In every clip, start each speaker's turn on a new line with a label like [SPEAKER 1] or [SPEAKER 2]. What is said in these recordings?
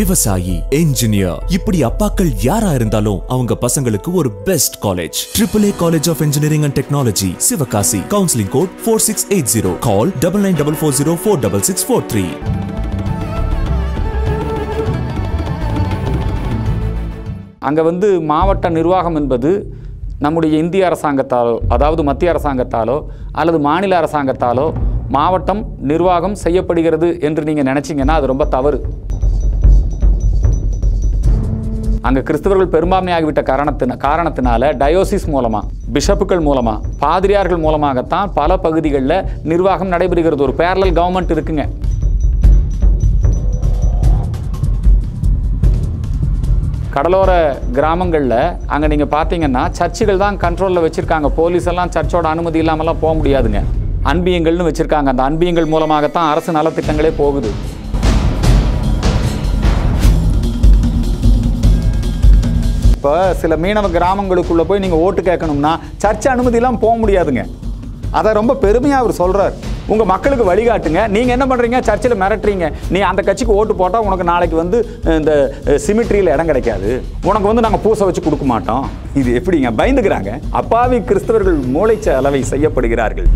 [SPEAKER 1] விவசாயி என்ஜினியர் இப்படி அப்பாக்கள் யாரா இருந்தாலும் அவங்க பசங்களுக்கு ஒரு best college triple A college of engineering and technology Sivakasi counselling code four six eight zero call double nine double four zero four double six four three அங்கே வந்து மாவட்ட நிர்வாகம் என்பது நம்முடைய இந்திய அரசாங்கத்தாலோ அதாவது மத்திய அரசாங்கத்தாலோ அல்லது மாநில அரசாங்கத்தாலோ மாவட்டம் நிர்வாகம் செய்யப்படுகிறது என்று நீங்கள் நினச்சிங்கன்னா அது ரொம்ப தவறு அங்கே கிறிஸ்தவர்கள் பெரும்பான்மையாகிவிட்ட காரணத்தின காரணத்தினால டயோசிஸ் மூலமாக பிஷப்புகள் மூலமாக பாதிரியார்கள் மூலமாகத்தான் பல பகுதிகளில் நிர்வாகம் நடைபெறுகிறது ஒரு பேரலல் கவர்மெண்ட் இருக்குங்க கடலோர கிராமங்களில் அங்கே நீங்கள் பார்த்தீங்கன்னா சர்ச்சுகள் தான் கண்ட்ரோலில் வச்சுருக்காங்க போலீஸ் எல்லாம் சர்ச்சோட அனுமதி இல்லாமலாம் போக முடியாதுங்க அன்பியங்கள்னு வச்சுருக்காங்க அந்த அன்பியங்கள் மூலமாகத்தான் அரசு நலத்திட்டங்களே போகுது இப்போ சில மீனவ கிராமங்களுக்குள்ளே போய் நீங்கள் ஓட்டு கேட்கணும்னா சர்ச்சை அனுமதியெல்லாம் போக முடியாதுங்க அதை ரொம்ப பெருமையாக அவர் சொல்கிறார் உங்கள் மக்களுக்கு வழிகாட்டுங்க நீங்கள் என்ன பண்ணுறீங்க சர்ச்சில் மிரட்டுறீங்க நீ அந்த கட்சிக்கு ஓட்டு போட்டால் உனக்கு நாளைக்கு வந்து இந்த சிமிட்ரியில் இடம் கிடைக்காது உனக்கு வந்து நாங்கள் பூசை வச்சு கொடுக்க மாட்டோம் இது எப்படிங்க பயந்துக்கிறாங்க அப்பாவி கிறிஸ்தவர்கள் மூளைச்ச அளவை செய்யப்படுகிறார்கள்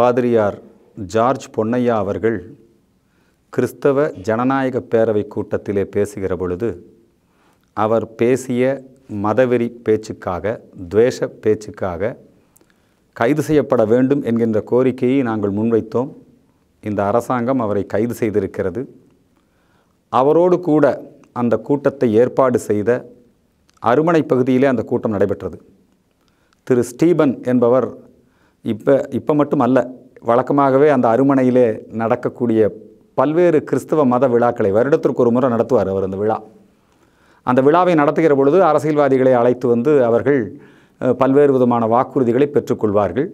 [SPEAKER 1] பாதிரியார் ஜார்ஜ் பொன்னையா அவர்கள் கிறிஸ்தவ ஜனநாயக பேரவை கூட்டத்திலே பேசுகிற பொழுது அவர் பேசிய மதவெறி பேச்சுக்காக துவேஷ பேச்சுக்காக கைது செய்யப்பட வேண்டும் என்கின்ற கோரிக்கையை நாங்கள் முன்வைத்தோம் இந்த அரசாங்கம் அவரை கைது செய்திருக்கிறது அவரோடு கூட அந்த கூட்டத்தை ஏற்பாடு செய்த அருமனை பகுதியிலே அந்த கூட்டம் நடைபெற்றது திரு ஸ்டீபன் என்பவர் இப்போ இப்போ மட்டும் அல்ல வழக்கமாகவே அந்த அருமனையிலே நடக்கக்கூடிய பல்வேறு கிறிஸ்தவ மத விழாக்களை வருடத்திற்கு ஒரு முறை நடத்துவார் அவர் அந்த விழா அந்த விழாவை நடத்துகிற பொழுது அரசியல்வாதிகளை அழைத்து வந்து அவர்கள் பல்வேறு விதமான வாக்குறுதிகளை பெற்றுக்கொள்வார்கள்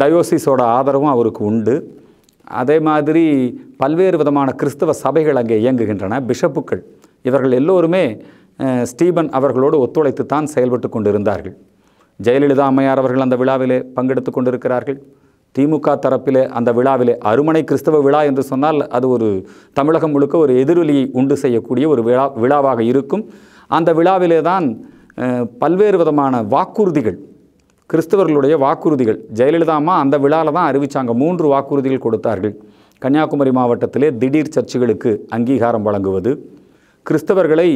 [SPEAKER 1] டயோசிஸோட ஆதரவும் அவருக்கு உண்டு அதே மாதிரி பல்வேறு விதமான கிறிஸ்தவ சபைகள் அங்கே இயங்குகின்றன பிஷப்புக்கள் இவர்கள் எல்லோருமே ஸ்டீபன் அவர்களோடு ஒத்துழைத்து தான் செயல்பட்டு கொண்டிருந்தார்கள் ஜெயலலிதா அம்மையார் அவர்கள் அந்த விழாவிலே பங்கெடுத்து கொண்டிருக்கிறார்கள் திமுக தரப்பிலே அந்த விழாவிலே அருமனை கிறிஸ்தவ விழா என்று சொன்னால் அது ஒரு தமிழகம் முழுக்க ஒரு எதிரொலியை உண்டு செய்யக்கூடிய ஒரு விழா விழாவாக இருக்கும் அந்த விழாவிலே தான் பல்வேறு விதமான வாக்குறுதிகள் கிறிஸ்தவர்களுடைய வாக்குறுதிகள் ஜெயலலிதா அம்மா அந்த விழாவில் தான் அறிவித்தாங்க மூன்று வாக்குறுதிகள் கொடுத்தார்கள் கன்னியாகுமரி மாவட்டத்திலே திடீர் சர்ச்சுகளுக்கு அங்கீகாரம் வழங்குவது கிறிஸ்தவர்களை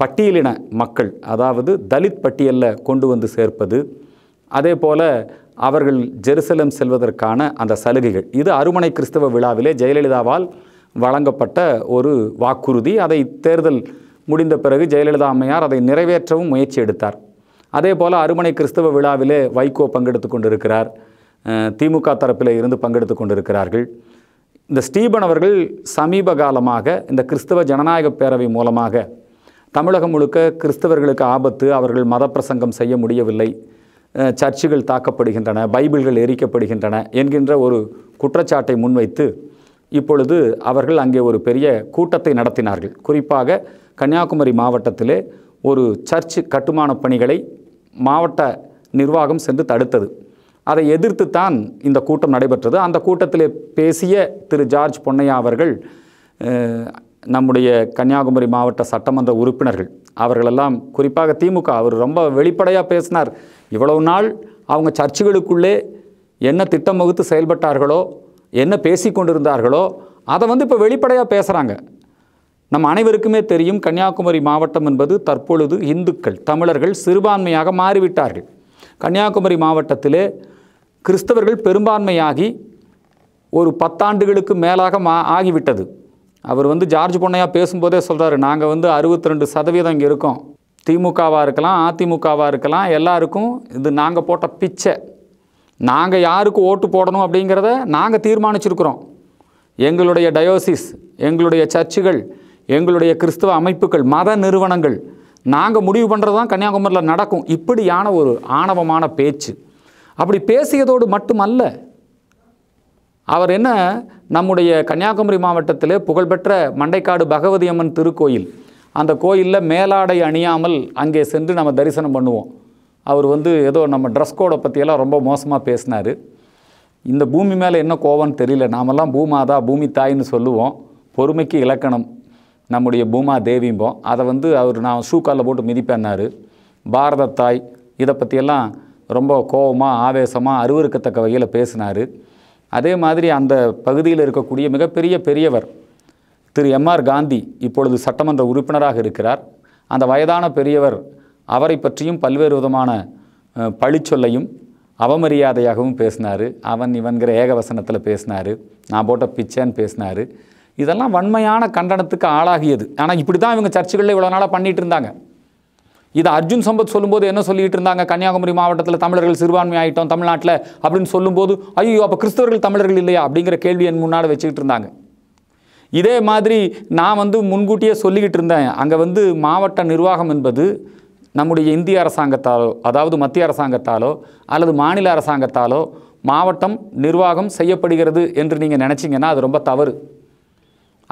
[SPEAKER 1] பட்டியலின மக்கள் அதாவது தலித் பட்டியலில் கொண்டு வந்து சேர்ப்பது அதே போல் அவர்கள் ஜெருசலம் செல்வதற்கான அந்த சலுகைகள் இது அருமனை கிறிஸ்தவ விழாவிலே ஜெயலலிதாவால் வழங்கப்பட்ட ஒரு வாக்குறுதி அதை தேர்தல் முடிந்த பிறகு ஜெயலலிதா அம்மையார் அதை நிறைவேற்றவும் முயற்சி எடுத்தார் அதே போல் அருமனை கிறிஸ்தவ விழாவிலே வைகோ பங்கெடுத்து கொண்டிருக்கிறார் திமுக தரப்பில் இருந்து பங்கெடுத்து கொண்டிருக்கிறார்கள் இந்த ஸ்டீபன் அவர்கள் சமீப காலமாக இந்த கிறிஸ்தவ ஜனநாயக பேரவை மூலமாக தமிழகம் முழுக்க கிறிஸ்தவர்களுக்கு ஆபத்து அவர்கள் மத பிரசங்கம் செய்ய முடியவில்லை சர்ச்சுகள் தாக்கப்படுகின்றன பைபிள்கள் எரிக்கப்படுகின்றன என்கின்ற ஒரு குற்றச்சாட்டை முன்வைத்து இப்பொழுது அவர்கள் அங்கே ஒரு பெரிய கூட்டத்தை நடத்தினார்கள் குறிப்பாக கன்னியாகுமரி மாவட்டத்திலே ஒரு சர்ச் கட்டுமான பணிகளை மாவட்ட நிர்வாகம் சென்று தடுத்தது அதை எதிர்த்து தான் இந்த கூட்டம் நடைபெற்றது அந்த கூட்டத்தில் பேசிய திரு ஜார்ஜ் பொன்னையா அவர்கள் நம்முடைய கன்னியாகுமரி மாவட்ட சட்டமன்ற உறுப்பினர்கள் அவர்களெல்லாம் குறிப்பாக திமுக அவர் ரொம்ப வெளிப்படையாக பேசினார் இவ்வளவு நாள் அவங்க சர்ச்சுகளுக்குள்ளே என்ன திட்டம் வகுத்து செயல்பட்டார்களோ என்ன பேசி கொண்டிருந்தார்களோ அதை வந்து இப்போ வெளிப்படையாக பேசுகிறாங்க நம் அனைவருக்குமே தெரியும் கன்னியாகுமரி மாவட்டம் என்பது தற்பொழுது இந்துக்கள் தமிழர்கள் சிறுபான்மையாக மாறிவிட்டார்கள் கன்னியாகுமரி மாவட்டத்திலே கிறிஸ்தவர்கள் பெரும்பான்மையாகி ஒரு பத்தாண்டுகளுக்கு மேலாக மா ஆகிவிட்டது அவர் வந்து ஜார்ஜ் பொன்னையா பேசும்போதே சொல்கிறாரு நாங்கள் வந்து அறுபத்தி ரெண்டு சதவீதம் இங்கே இருக்கோம் திமுகவாக இருக்கலாம் அதிமுகவாக இருக்கலாம் எல்லாருக்கும் இது நாங்கள் போட்ட பிச்சை நாங்கள் யாருக்கு ஓட்டு போடணும் அப்படிங்கிறத நாங்கள் தீர்மானிச்சிருக்கிறோம் எங்களுடைய டயோசிஸ் எங்களுடைய சர்ச்சுகள் எங்களுடைய கிறிஸ்துவ அமைப்புகள் மத நிறுவனங்கள் நாங்கள் முடிவு பண்ணுறது தான் கன்னியாகுமரியில் நடக்கும் இப்படியான ஒரு ஆணவமான பேச்சு அப்படி பேசியதோடு மட்டுமல்ல அவர் என்ன நம்முடைய கன்னியாகுமரி மாவட்டத்தில் புகழ்பெற்ற மண்டைக்காடு பகவதி அம்மன் திருக்கோயில் அந்த கோயிலில் மேலாடை அணியாமல் அங்கே சென்று நம்ம தரிசனம் பண்ணுவோம் அவர் வந்து ஏதோ நம்ம ட்ரெஸ் கோடை பற்றியெல்லாம் ரொம்ப மோசமாக பேசினார் இந்த பூமி மேலே என்ன கோவம்னு தெரியல நாமெல்லாம் பூமாதா பூமி தாயின்னு சொல்லுவோம் பொறுமைக்கு இலக்கணம் நம்முடைய பூமா தேவிம்போம் அதை வந்து அவர் நான் ஷூக்காலில் போட்டு மிதிப்பேன்னார் பாரத தாய் இதை பற்றியெல்லாம் ரொம்ப கோபமாக ஆவேசமாக அருவருக்கத்தக்க வகையில் பேசினார் அதே மாதிரி அந்த பகுதியில் இருக்கக்கூடிய மிகப்பெரிய பெரியவர் திரு எம்ஆர் காந்தி இப்பொழுது சட்டமன்ற உறுப்பினராக இருக்கிறார் அந்த வயதான பெரியவர் அவரை பற்றியும் பல்வேறு விதமான பழிச்சொல்லையும் அவமரியாதையாகவும் பேசினார் அவன் இவன்கிற ஏகவசனத்தில் பேசினார் நான் போட்ட பிச்சைன்னு பேசினார் இதெல்லாம் வன்மையான கண்டனத்துக்கு ஆளாகியது ஆனால் இப்படி தான் இவங்க சர்ச்சுகளில் இவ்வளோ நாளாக பண்ணிகிட்டு இருந்தாங்க இது அர்ஜுன் சம்பத் சொல்லும்போது என்ன சொல்லிட்டு இருந்தாங்க கன்னியாகுமரி மாவட்டத்தில் தமிழர்கள் சிறுபான்மை ஆகிட்டோம் தமிழ்நாட்டில் அப்படின்னு சொல்லும்போது ஐயோ அப்போ கிறிஸ்தவர்கள் தமிழர்கள் இல்லையா அப்படிங்கிற கேள்வி என் முன்னாடி வச்சுக்கிட்டு இருந்தாங்க இதே மாதிரி நான் வந்து முன்கூட்டியே சொல்லிக்கிட்டு இருந்தேன் அங்கே வந்து மாவட்ட நிர்வாகம் என்பது நம்முடைய இந்திய அரசாங்கத்தாலோ அதாவது மத்திய அரசாங்கத்தாலோ அல்லது மாநில அரசாங்கத்தாலோ மாவட்டம் நிர்வாகம் செய்யப்படுகிறது என்று நீங்கள் நினச்சிங்கன்னா அது ரொம்ப தவறு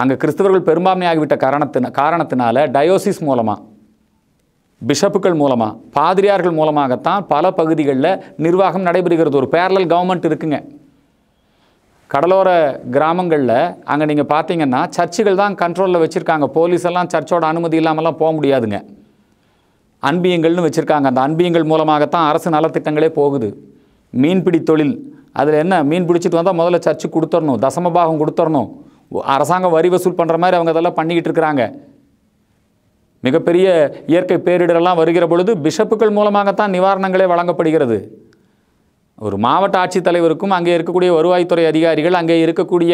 [SPEAKER 1] அங்கே கிறிஸ்தவர்கள் பெரும்பான்மையாகிவிட்ட காரணத்தின காரணத்தினால டயோசிஸ் மூலமாக பிஷப்புகள் மூலமாக பாதிரியார்கள் மூலமாகத்தான் பல பகுதிகளில் நிர்வாகம் நடைபெறுகிறது ஒரு பேரலல் கவர்மெண்ட் இருக்குங்க கடலோர கிராமங்களில் அங்கே நீங்கள் பார்த்தீங்கன்னா சர்ச்சுகள் தான் கண்ட்ரோலில் வச்சுருக்காங்க போலீஸ் எல்லாம் சர்ச்சோட அனுமதி இல்லாமலாம் போக முடியாதுங்க அன்பியங்கள்னு வச்சுருக்காங்க அந்த அன்பியங்கள் மூலமாகத்தான் அரசு நலத்திட்டங்களே போகுது மீன்பிடி தொழில் அதில் என்ன மீன் பிடிச்சிட்டு வந்தால் முதல்ல சர்ச்சு கொடுத்துடணும் தசமபாகம் கொடுத்துடணும் அரசாங்கம் வரி வசூல் பண்ணுற மாதிரி அவங்க அதெல்லாம் பண்ணிக்கிட்டு இருக்கிறாங்க மிகப்பெரிய இயற்கை பேரிடரெல்லாம் வருகிற பொழுது பிஷப்புகள் மூலமாகத்தான் நிவாரணங்களே வழங்கப்படுகிறது ஒரு மாவட்ட ஆட்சித்தலைவருக்கும் அங்கே இருக்கக்கூடிய வருவாய்த்துறை அதிகாரிகள் அங்கே இருக்கக்கூடிய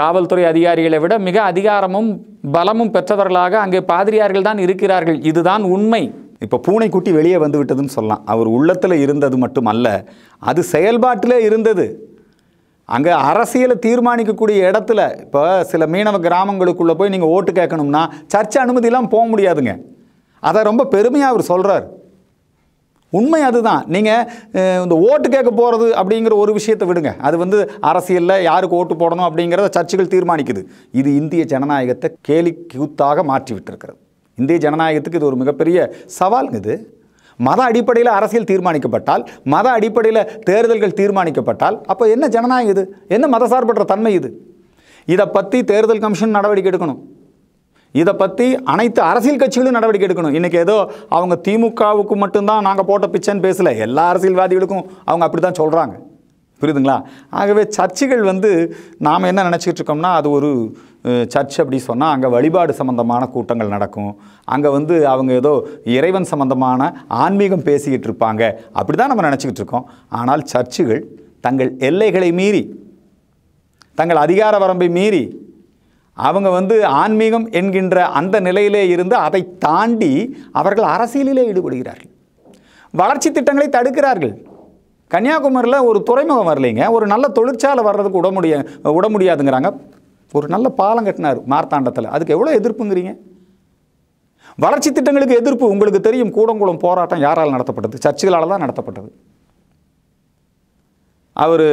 [SPEAKER 1] காவல்துறை அதிகாரிகளை விட மிக அதிகாரமும் பலமும் பெற்றவர்களாக அங்கே பாதிரியார்கள் தான் இருக்கிறார்கள் இதுதான் உண்மை இப்போ பூனைக்குட்டி வெளியே வந்து விட்டதுன்னு சொல்லலாம் அவர் உள்ளத்தில் இருந்தது மட்டுமல்ல அது செயல்பாட்டிலே இருந்தது அங்கே அரசியலை தீர்மானிக்கக்கூடிய இடத்துல இப்போ சில மீனவ கிராமங்களுக்குள்ளே போய் நீங்கள் ஓட்டு கேட்கணும்னா சர்ச்சை அனுமதியெல்லாம் போக முடியாதுங்க அதை ரொம்ப பெருமையாக அவர் சொல்கிறார் உண்மை அதுதான் நீங்கள் இந்த ஓட்டு கேட்க போகிறது அப்படிங்கிற ஒரு விஷயத்தை விடுங்க அது வந்து அரசியலில் யாருக்கு ஓட்டு போடணும் அப்படிங்கிறத சர்ச்சைகள் தீர்மானிக்குது இது இந்திய ஜனநாயகத்தை கேலி கூத்தாக மாற்றி விட்டுருக்கிறது இந்திய ஜனநாயகத்துக்கு இது ஒரு மிகப்பெரிய சவால் இது மத அடிப்படையில் அரசியல் தீர்மானிக்கப்பட்டால் மத அடிப்படையில் தேர்தல்கள் தீர்மானிக்கப்பட்டால் அப்போ என்ன ஜனநாயகம் இது என்ன மதசார்பற்ற தன்மை இது இதை பற்றி தேர்தல் கமிஷன் நடவடிக்கை எடுக்கணும் இதை பற்றி அனைத்து அரசியல் கட்சிகளும் நடவடிக்கை எடுக்கணும் இன்றைக்கி ஏதோ அவங்க திமுகவுக்கு மட்டும்தான் நாங்கள் போட்ட பிச்சைன்னு பேசலை எல்லா அரசியல்வாதிகளுக்கும் அவங்க அப்படி தான் சொல்கிறாங்க புரியுதுங்களா ஆகவே சர்ச்சுகள் வந்து நாம் என்ன நினச்சிக்கிட்டு இருக்கோம்னா அது ஒரு சர்ச் அப்படின்னு சொன்னால் அங்கே வழிபாடு சம்மந்தமான கூட்டங்கள் நடக்கும் அங்கே வந்து அவங்க ஏதோ இறைவன் சம்மந்தமான ஆன்மீகம் பேசிக்கிட்டு இருப்பாங்க அப்படி தான் நம்ம நினச்சிக்கிட்டு இருக்கோம் ஆனால் சர்ச்சுகள் தங்கள் எல்லைகளை மீறி தங்கள் அதிகார வரம்பை மீறி அவங்க வந்து ஆன்மீகம் என்கின்ற அந்த நிலையிலே இருந்து அதை தாண்டி அவர்கள் அரசியலிலே ஈடுபடுகிறார்கள் வளர்ச்சி திட்டங்களை தடுக்கிறார்கள் கன்னியாகுமரியில் ஒரு துறைமுகம் வரலைங்க ஒரு நல்ல தொழிற்சாலை வர்றதுக்கு விட முடிய விட முடியாதுங்கிறாங்க ஒரு நல்ல பாலம் கட்டினார் மார்த்தாண்டத்தில் அதுக்கு எவ்வளோ எதிர்ப்புங்கிறீங்க வளர்ச்சி திட்டங்களுக்கு எதிர்ப்பு உங்களுக்கு தெரியும் கூடங்குளம் போராட்டம் யாரால் நடத்தப்பட்டது சர்ச்சுகளால் தான் நடத்தப்பட்டது அவர்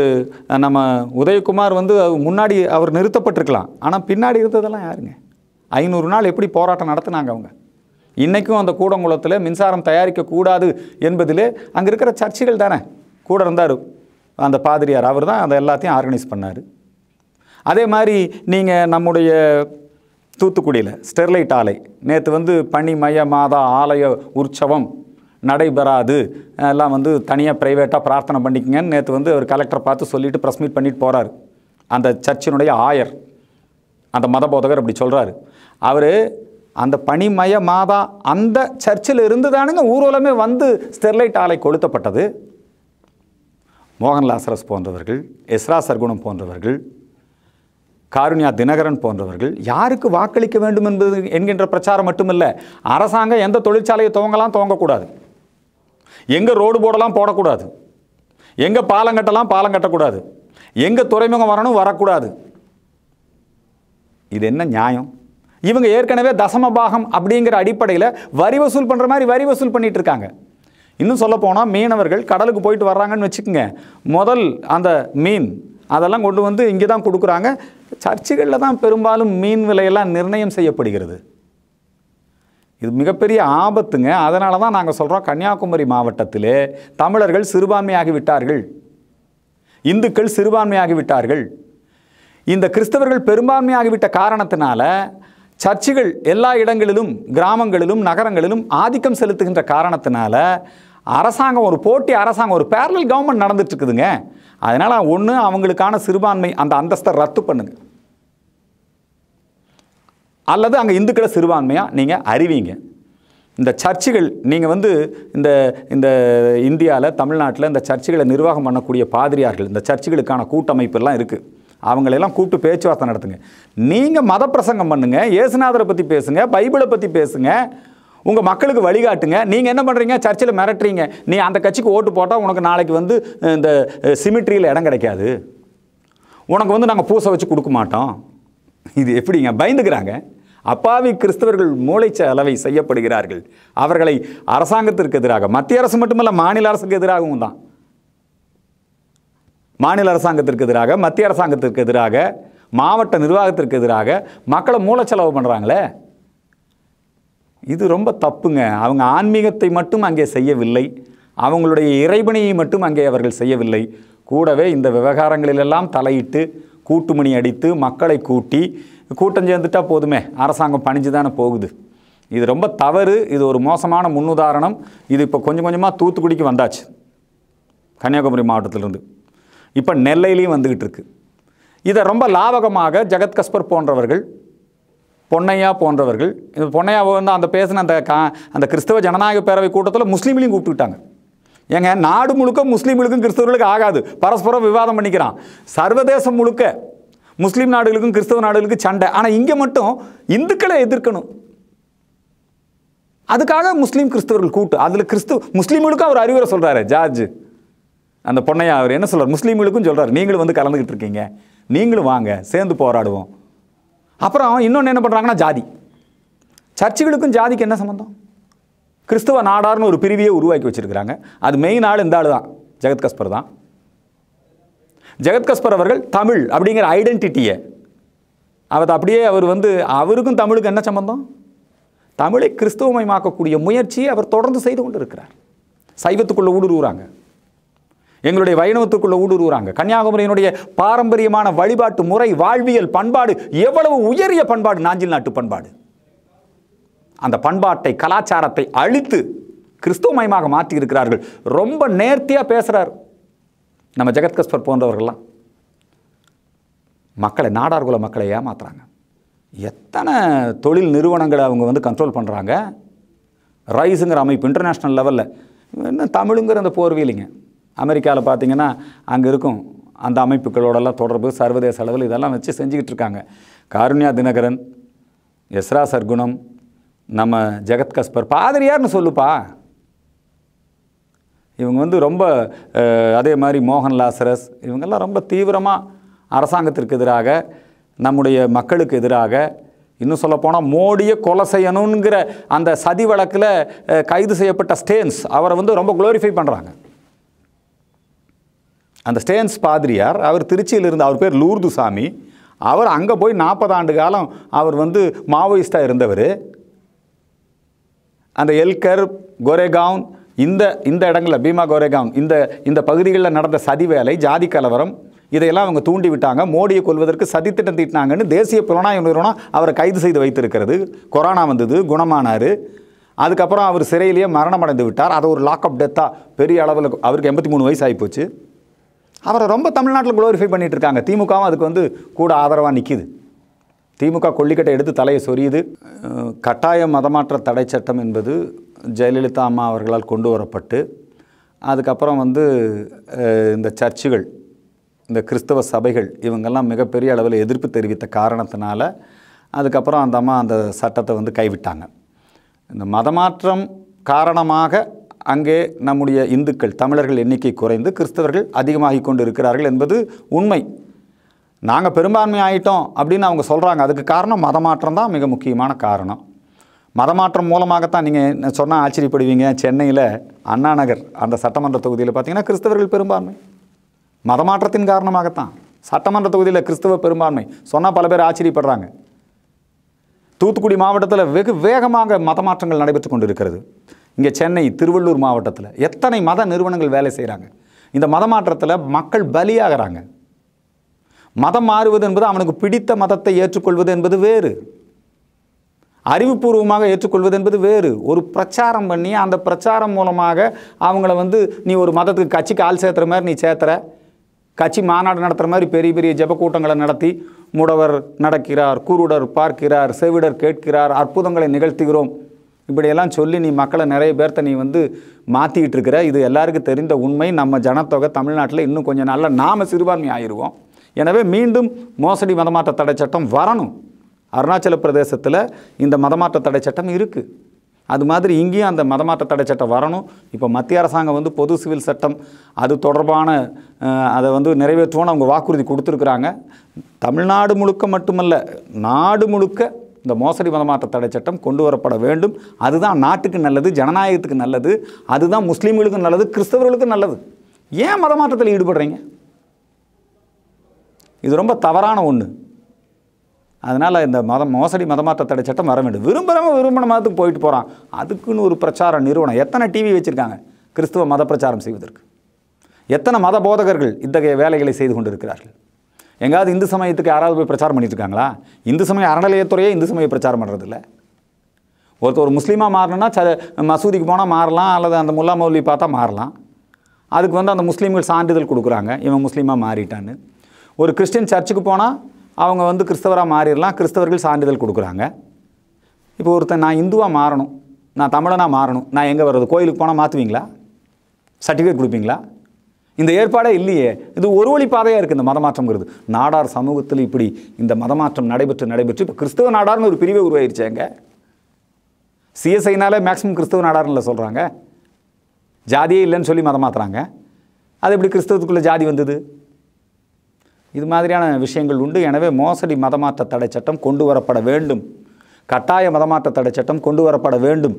[SPEAKER 1] நம்ம உதயகுமார் வந்து முன்னாடி அவர் நிறுத்தப்பட்டிருக்கலாம் ஆனால் பின்னாடி இருந்ததெல்லாம் யாருங்க ஐநூறு நாள் எப்படி போராட்டம் நடத்தினாங்க அவங்க இன்றைக்கும் அந்த கூடங்குளத்தில் மின்சாரம் தயாரிக்கக்கூடாது என்பதிலே அங்கே இருக்கிற சர்ச்சுகள் தானே கூட இருந்தார் அந்த பாதிரியார் அவர் தான் அதை எல்லாத்தையும் ஆர்கனைஸ் பண்ணார் அதே மாதிரி நீங்கள் நம்முடைய தூத்துக்குடியில் ஸ்டெர்லைட் ஆலை நேற்று வந்து பனிமய மாதா ஆலய உற்சவம் நடைபெறாது எல்லாம் வந்து தனியாக ப்ரைவேட்டாக பிரார்த்தனை பண்ணிக்கங்கன்னு நேற்று வந்து அவர் கலெக்டரை பார்த்து சொல்லிவிட்டு ப்ரெஸ் மீட் பண்ணிட்டு போகிறார் அந்த சர்ச்சினுடைய ஆயர் அந்த மத போதகர் அப்படி சொல்கிறாரு அவர் அந்த பனிமய மாதா அந்த சர்ச்சில் இருந்து தானுங்க ஊர்வலமே வந்து ஸ்டெர்லைட் ஆலை கொளுத்தப்பட்டது மோகன் லாசரஸ் போன்றவர்கள் எஸ்ரா சர்குணம் போன்றவர்கள் காருண்யா தினகரன் போன்றவர்கள் யாருக்கு வாக்களிக்க வேண்டும் என்பது என்கின்ற பிரச்சாரம் மட்டுமல்ல அரசாங்கம் எந்த தொழிற்சாலையை துவங்கலாம் துவங்கக்கூடாது எங்கே ரோடு போடலாம் போடக்கூடாது எங்கே பாலம் கட்டலாம் பாலம் கட்டக்கூடாது எங்கே துறைமுகம் வரணும் வரக்கூடாது இது என்ன நியாயம் இவங்க ஏற்கனவே தசமபாகம் அப்படிங்கிற அடிப்படையில் வரி வசூல் பண்ணுற மாதிரி வரி வசூல் பண்ணிகிட்டு இருக்காங்க இன்னும் சொல்லப்போனால் மீனவர்கள் கடலுக்கு போயிட்டு வர்றாங்கன்னு வச்சுக்கோங்க முதல் அந்த மீன் அதெல்லாம் கொண்டு வந்து இங்கே தான் கொடுக்குறாங்க சர்ச்சுகளில் தான் பெரும்பாலும் மீன் விலையெல்லாம் நிர்ணயம் செய்யப்படுகிறது இது மிகப்பெரிய ஆபத்துங்க அதனால தான் நாங்கள் சொல்கிறோம் கன்னியாகுமரி மாவட்டத்தில் தமிழர்கள் விட்டார்கள் இந்துக்கள் சிறுபான்மையாகிவிட்டார்கள் இந்த கிறிஸ்தவர்கள் பெரும்பான்மையாகிவிட்ட காரணத்தினால சர்ச்சுகள் எல்லா இடங்களிலும் கிராமங்களிலும் நகரங்களிலும் ஆதிக்கம் செலுத்துகின்ற காரணத்தினால அரசாங்கம் ஒரு போட்டி அரசாங்கம் ஒரு பேரலல் கவர்மெண்ட் நடந்துட்டு இருக்குதுங்க அதனால் ஒன்று அவங்களுக்கான சிறுபான்மை அந்த அந்தஸ்தை ரத்து பண்ணுங்க அல்லது அங்கே இந்துக்களை சிறுபான்மையாக நீங்கள் அறிவிங்க இந்த சர்ச்சுகள் நீங்கள் வந்து இந்த இந்த இந்தியாவில் தமிழ்நாட்டில் இந்த சர்ச்சுகளை நிர்வாகம் பண்ணக்கூடிய பாதிரியார்கள் இந்த சர்ச்சுகளுக்கான கூட்டமைப்பெல்லாம் இருக்குது அவங்களெல்லாம் கூப்பிட்டு பேச்சுவார்த்தை நடத்துங்க நீங்கள் மத பிரசங்கம் பண்ணுங்கள் இயேசுநாதரை பற்றி பேசுங்க பைபிளை பற்றி பேசுங்கள் உங்கள் மக்களுக்கு வழிகாட்டுங்க நீங்கள் என்ன பண்ணுறீங்க சர்ச்சில் மிரட்டுறீங்க நீ அந்த கட்சிக்கு ஓட்டு போட்டால் உனக்கு நாளைக்கு வந்து இந்த சிமிட்ரியில் இடம் கிடைக்காது உனக்கு வந்து நாங்கள் பூசை வச்சு கொடுக்க மாட்டோம் இது எப்படிங்க பயந்துக்கிறாங்க அப்பாவி கிறிஸ்தவர்கள் மூளைச்ச அளவை செய்யப்படுகிறார்கள் அவர்களை அரசாங்கத்திற்கு எதிராக மத்திய அரசு மட்டுமல்ல மாநில அரசுக்கு எதிராகவும் தான் மாநில அரசாங்கத்திற்கு எதிராக மத்திய அரசாங்கத்திற்கு எதிராக மாவட்ட நிர்வாகத்திற்கு எதிராக மக்களை மூளைச்செலவு பண்ணுறாங்களே இது ரொம்ப தப்புங்க அவங்க ஆன்மீகத்தை மட்டும் அங்கே செய்யவில்லை அவங்களுடைய இறைவனையை மட்டும் அங்கே அவர்கள் செய்யவில்லை கூடவே இந்த விவகாரங்களிலெல்லாம் தலையிட்டு கூட்டுமணி அடித்து மக்களை கூட்டி கூட்டம் சேர்ந்துட்டா போதுமே அரசாங்கம் பணிஞ்சு தானே போகுது இது ரொம்ப தவறு இது ஒரு மோசமான முன்னுதாரணம் இது இப்போ கொஞ்சம் கொஞ்சமாக தூத்துக்குடிக்கு வந்தாச்சு கன்னியாகுமரி மாவட்டத்திலிருந்து இப்போ நெல்லையிலையும் வந்துக்கிட்டு இருக்குது இதை ரொம்ப லாபகமாக ஜெகத் கஸ்பர் போன்றவர்கள் பொன்னையா போன்றவர்கள் இந்த பொன்னையா வந்து அந்த பேசின அந்த கா அந்த கிறிஸ்தவ ஜனநாயக பேரவை கூட்டத்தில் முஸ்லீம்களையும் கூப்பிட்டுக்கிட்டாங்க ஏங்க நாடு முழுக்க முஸ்லீம்களுக்கும் கிறிஸ்தவர்களுக்கும் ஆகாது பரஸ்பரம் விவாதம் பண்ணிக்கிறான் சர்வதேசம் முழுக்க முஸ்லீம் நாடுகளுக்கும் கிறிஸ்தவ நாடுகளுக்கும் சண்டை ஆனால் இங்கே மட்டும் இந்துக்களை எதிர்க்கணும் அதுக்காக முஸ்லீம் கிறிஸ்தவர்கள் கூட்டு அதில் கிறிஸ்துவ முஸ்லீம்களுக்கும் அவர் அறிவுரை சொல்கிறாரு ஜார்ஜ் அந்த பொன்னையா அவர் என்ன சொல்கிறார் முஸ்லீம்களுக்கும் சொல்கிறார் நீங்களும் வந்து கலந்துக்கிட்டு இருக்கீங்க நீங்களும் வாங்க சேர்ந்து போராடுவோம் அப்புறம் இன்னொன்று என்ன பண்ணுறாங்கன்னா ஜாதி சர்ச்சுகளுக்கும் ஜாதிக்கு என்ன சம்மந்தம் கிறிஸ்துவ நாடார்னு ஒரு பிரிவியை உருவாக்கி வச்சுருக்கிறாங்க அது மெயின் ஆள் இந்த ஆள் தான் ஜெகத்கஸ்பர் தான் ஜெகத்கஸ்பர் அவர்கள் தமிழ் அப்படிங்கிற ஐடென்டிட்டியை அவர் அப்படியே அவர் வந்து அவருக்கும் தமிழுக்கு என்ன சம்மந்தம் தமிழை கிறிஸ்துவமயமாக்கக்கூடிய முயற்சியை அவர் தொடர்ந்து செய்து கொண்டு இருக்கிறார் சைவத்துக்குள்ளே ஊடுருவுறாங்க எங்களுடைய வைணவத்துக்குள்ளே ஊடுருவுறாங்க கன்னியாகுமரியினுடைய பாரம்பரியமான வழிபாட்டு முறை வாழ்வியல் பண்பாடு எவ்வளவு உயரிய பண்பாடு நாஞ்சில் நாட்டு பண்பாடு அந்த பண்பாட்டை கலாச்சாரத்தை அழித்து கிறிஸ்துவமயமாக மாற்றி இருக்கிறார்கள் ரொம்ப நேர்த்தியாக பேசுகிறார் நம்ம ஜெகத்கஸ்பர் போன்றவர்கள்லாம் மக்களை நாடார்குல மக்களை ஏமாத்துறாங்க எத்தனை தொழில் நிறுவனங்களை அவங்க வந்து கண்ட்ரோல் பண்ணுறாங்க ரைஸுங்கிற அமைப்பு இன்டர்நேஷ்னல் லெவலில் இன்னும் தமிழுங்கிற அந்த போர்வீலிங்க அமெரிக்காவில் பார்த்திங்கன்னா அங்கே இருக்கும் அந்த அமைப்புகளோடெல்லாம் தொடர்பு சர்வதேச அளவில் இதெல்லாம் வச்சு செஞ்சுக்கிட்டு இருக்காங்க காருண்யா தினகரன் எஸ்ரா சர்க்குணம் நம்ம ஜெகத் கஸ்பர் பாதிரியார்னு சொல்லுப்பா இவங்க வந்து ரொம்ப அதே மாதிரி மோகன் லாசரஸ் இவங்கெல்லாம் ரொம்ப தீவிரமாக அரசாங்கத்திற்கு எதிராக நம்முடைய மக்களுக்கு எதிராக இன்னும் சொல்லப்போனால் மோடியை கொலை செய்யணுங்கிற அந்த சதி வழக்கில் கைது செய்யப்பட்ட ஸ்டேன்ஸ் அவரை வந்து ரொம்ப குளோரிஃபை பண்ணுறாங்க அந்த ஸ்டேன்ஸ் பாதிரியார் அவர் திருச்சியில் இருந்த அவர் பேர் லூர்து சாமி அவர் அங்கே போய் நாற்பது ஆண்டு காலம் அவர் வந்து மாவோயிஸ்டாக இருந்தவர் அந்த எல்கர் கோரேகாவ் இந்த இந்த இடங்களில் பீமா கோரேகாவ் இந்த இந்த பகுதிகளில் நடந்த சதி வேலை ஜாதி கலவரம் இதையெல்லாம் அவங்க தூண்டி விட்டாங்க மோடியை கொள்வதற்கு சதித்திட்டம் தீட்டினாங்கன்னு தேசிய புலனாய்வு நிறுவனம் அவரை கைது செய்து வைத்திருக்கிறது கொரோனா வந்தது குணமானார் அதுக்கப்புறம் அவர் சிறையிலேயே மரணமடைந்து விட்டார் அதை ஒரு லாக்அப் டெத்தாக பெரிய அளவில் அவருக்கு எண்பத்தி மூணு வயசு ஆகிப்போச்சு அவரை ரொம்ப தமிழ்நாட்டில் குளோரிஃபை பண்ணிகிட்டு இருக்காங்க திமுகவும் அதுக்கு வந்து கூட ஆதரவாக நிற்கிது திமுக கொல்லிக்கட்டை எடுத்து தலையை சொரியுது கட்டாய மதமாற்ற தடை சட்டம் என்பது ஜெயலலிதா அம்மா அவர்களால் கொண்டு வரப்பட்டு அதுக்கப்புறம் வந்து இந்த சர்ச்சுகள் இந்த கிறிஸ்தவ சபைகள் இவங்கெல்லாம் மிகப்பெரிய அளவில் எதிர்ப்பு தெரிவித்த காரணத்தினால அதுக்கப்புறம் அந்த அம்மா அந்த சட்டத்தை வந்து கைவிட்டாங்க இந்த மதமாற்றம் காரணமாக அங்கே நம்முடைய இந்துக்கள் தமிழர்கள் எண்ணிக்கை குறைந்து கிறிஸ்தவர்கள் அதிகமாகி கொண்டு இருக்கிறார்கள் என்பது உண்மை நாங்கள் பெரும்பான்மை ஆகிட்டோம் அப்படின்னு அவங்க சொல்கிறாங்க அதுக்கு காரணம் மதமாற்றம் தான் மிக முக்கியமான காரணம் மதமாற்றம் மூலமாகத்தான் நீங்கள் சொன்னால் ஆச்சரியப்படுவீங்க சென்னையில் அண்ணா நகர் அந்த சட்டமன்ற தொகுதியில் பார்த்தீங்கன்னா கிறிஸ்தவர்கள் பெரும்பான்மை மதமாற்றத்தின் காரணமாகத்தான் சட்டமன்ற தொகுதியில் கிறிஸ்தவ பெரும்பான்மை சொன்னால் பல பேர் ஆச்சரியப்படுறாங்க தூத்துக்குடி மாவட்டத்தில் வெகு வேகமாக மதமாற்றங்கள் நடைபெற்று கொண்டு இருக்கிறது இங்கே சென்னை திருவள்ளூர் மாவட்டத்தில் எத்தனை மத நிறுவனங்கள் வேலை செய்கிறாங்க இந்த மத மாற்றத்தில் மக்கள் பலியாகிறாங்க மதம் மாறுவது என்பது அவனுக்கு பிடித்த மதத்தை ஏற்றுக்கொள்வது என்பது வேறு அறிவுபூர்வமாக ஏற்றுக்கொள்வது என்பது வேறு ஒரு பிரச்சாரம் பண்ணி அந்த பிரச்சாரம் மூலமாக அவங்கள வந்து நீ ஒரு மதத்துக்கு கட்சிக்கு ஆள் சேர்த்துற மாதிரி நீ சேர்த்துற கட்சி மாநாடு நடத்துகிற மாதிரி பெரிய பெரிய ஜபக்கூட்டங்களை நடத்தி முடவர் நடக்கிறார் குருடர் பார்க்கிறார் செவிடர் கேட்கிறார் அற்புதங்களை நிகழ்த்துகிறோம் இப்படியெல்லாம் சொல்லி நீ மக்களை நிறைய பேர்த்த நீ வந்து மாற்றிக்கிட்டு இருக்கிற இது எல்லாருக்கும் தெரிந்த உண்மை நம்ம ஜனத்தொகை தமிழ்நாட்டில் இன்னும் கொஞ்சம் நாளில் நாம் சிறுபான்மை ஆயிடுவோம் எனவே மீண்டும் மோசடி மதமாற்ற தடை சட்டம் வரணும் அருணாச்சல பிரதேசத்தில் இந்த மதமாற்ற தடை சட்டம் இருக்குது அது மாதிரி இங்கேயும் அந்த மதமாற்ற தடை சட்டம் வரணும் இப்போ மத்திய அரசாங்கம் வந்து பொது சிவில் சட்டம் அது தொடர்பான அதை வந்து நிறைவேற்றுவோன்னு அவங்க வாக்குறுதி கொடுத்துருக்குறாங்க தமிழ்நாடு முழுக்க மட்டுமல்ல நாடு முழுக்க இந்த மோசடி மதமாற்ற தடை சட்டம் கொண்டு வரப்பட வேண்டும் அதுதான் நாட்டுக்கு நல்லது ஜனநாயகத்துக்கு நல்லது அதுதான் முஸ்லீம்களுக்கும் நல்லது கிறிஸ்தவர்களுக்கும் நல்லது ஏன் மதமாற்றத்தில் ஈடுபடுறீங்க இது ரொம்ப தவறான ஒன்று அதனால் இந்த மதம் மோசடி மதமாற்ற தடை சட்டம் வர வேண்டும் விரும்புகிறவங்க விரும்பின மதத்துக்கு போயிட்டு போகிறான் அதுக்குன்னு ஒரு பிரச்சார நிறுவனம் எத்தனை டிவி வச்சுருக்காங்க கிறிஸ்துவ மத பிரச்சாரம் செய்வதற்கு எத்தனை மத போதகர்கள் இத்தகைய வேலைகளை செய்து கொண்டிருக்கிறார்கள் எங்காவது இந்து சமயத்துக்கு யாராவது போய் பிரச்சாரம் பண்ணிட்டுருக்காங்களா இந்து சமய அறநிலையத்துறையே இந்து சமய பிரச்சாரம் பண்ணுறதில்ல ஒருத்தர் ஒரு முஸ்லீமாக மாறணும்னா ச மசூதிக்கு போனால் மாறலாம் அல்லது அந்த முல்லா மௌலி பார்த்தா மாறலாம் அதுக்கு வந்து அந்த முஸ்லீம்கள் சான்றிதழ் கொடுக்குறாங்க இவன் முஸ்லீமாக மாறிட்டான்னு ஒரு கிறிஸ்டின் சர்ச்சுக்கு போனால் அவங்க வந்து கிறிஸ்தவராக மாறிடலாம் கிறிஸ்தவர்கள் சான்றிதழ் கொடுக்குறாங்க இப்போ ஒருத்தன் நான் இந்துவாக மாறணும் நான் தமிழனாக மாறணும் நான் எங்கே வர்றது கோயிலுக்கு போனால் மாற்றுவீங்களா சர்டிஃபிகேட் கொடுப்பீங்களா இந்த ஏற்பாடே இல்லையே இது ஒரு வழி பாதையாக இருக்குது இந்த மதமாற்றங்கிறது நாடார் சமூகத்தில் இப்படி இந்த மதமாற்றம் நடைபெற்று நடைபெற்று இப்போ கிறிஸ்தவ நாடார்னு ஒரு பிரிவை உருவாயிருச்சேங்க சிஎஸ்ஐனாலே மேக்ஸிமம் கிறிஸ்தவ நாடார்னு சொல்கிறாங்க ஜாதியே இல்லைன்னு சொல்லி மதமாற்றுறாங்க அது எப்படி கிறிஸ்தவத்துக்குள்ளே ஜாதி வந்தது இது மாதிரியான விஷயங்கள் உண்டு எனவே மோசடி மதமாற்ற தடை சட்டம் கொண்டு வரப்பட வேண்டும் கட்டாய மதமாற்ற தடை சட்டம் கொண்டு வரப்பட வேண்டும்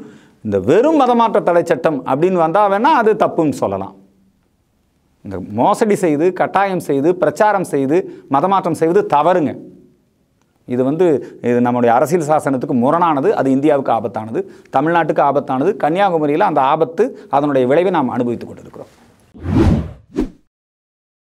[SPEAKER 1] இந்த வெறும் மதமாற்ற தடை சட்டம் அப்படின்னு வந்தால் வேணால் அது தப்புன்னு சொல்லலாம் இந்த மோசடி செய்து கட்டாயம் செய்து பிரச்சாரம் செய்து மதமாற்றம் செய்வது தவறுங்க இது வந்து இது நம்முடைய அரசியல் சாசனத்துக்கு முரணானது அது இந்தியாவுக்கு ஆபத்தானது தமிழ்நாட்டுக்கு ஆபத்தானது கன்னியாகுமரியில் அந்த ஆபத்து அதனுடைய விளைவை நாம் அனுபவித்துக் கொண்டிருக்கிறோம்